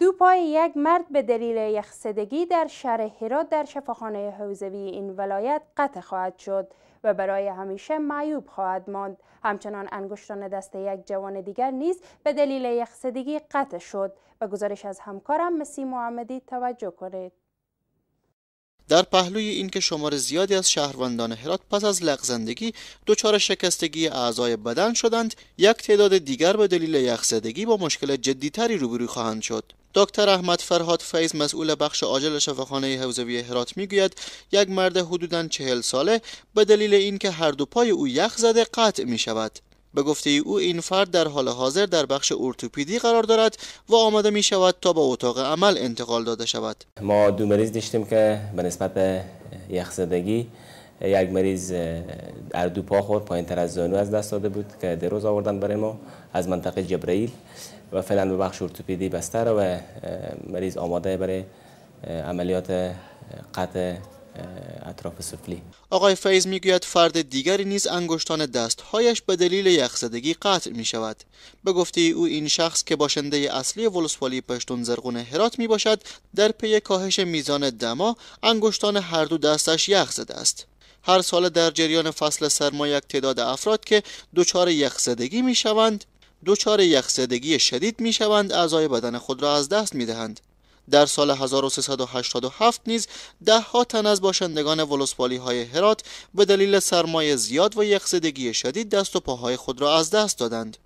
دو پای یک مرد به دلیل یخصدگی در شهر هرات در شفاخانه حوزوی این ولایت قطع خواهد شد و برای همیشه معیوب خواهد ماند همچنان انگشتان دست یک جوان دیگر نیز به دلیل یخصدگی قطع شد و گزارش از همکارم مسی محمدی توجه کنید در پهلوی اینکه شمار زیادی از شهروندان هرات پس از لغزندگی دچار شکستگی اعضای بدن شدند یک تعداد دیگر به دلیل یخزدگی با مشکل جدیتری روبرو خواهند شد دکتر احمد فرهاد فیض مسئول بخش عاجل شفاخانه حوزوی هرات میگوید یک مرد حدوداً چهل ساله به دلیل اینکه هر دو پای او یخ زده قطع می شود به گفته او این فرد در حال حاضر در بخش ارتوپیدی قرار دارد و آماده می شود تا به اتاق عمل انتقال داده شود ما دو مریض داشتیم که به نسبت یخزدگی یک مریض در دو پا خورد پایین تر از زانو از دست داده بود که دیروز آوردن برای ما از منطقه جبرئیل و فعلا به بخش ارتوپیدی بستر و مریض آماده برای عملیات قطع اطراف آقای فیض میگوید فرد دیگری نیز انگشتان دستهایش به دلیل یخزدگی قطع می شود به گفته او این شخص که باشنده اصلی ولسوالی پشتون زرغون هرات می باشد در پی کاهش میزان دما انگشتان هر دو دستش یخ زده است هر سال در جریان فصل سرما یک تعداد افراد که دچار یخزدگی می شوند دچار یخزدگی شدید می شوند اعضای بدن خود را از دست می دهند در سال 1387 نیز ده ها تن از باشندگان ولسوالی های هرات به دلیل سرمایه زیاد و یخزدگی شدید دست و پاهای خود را از دست دادند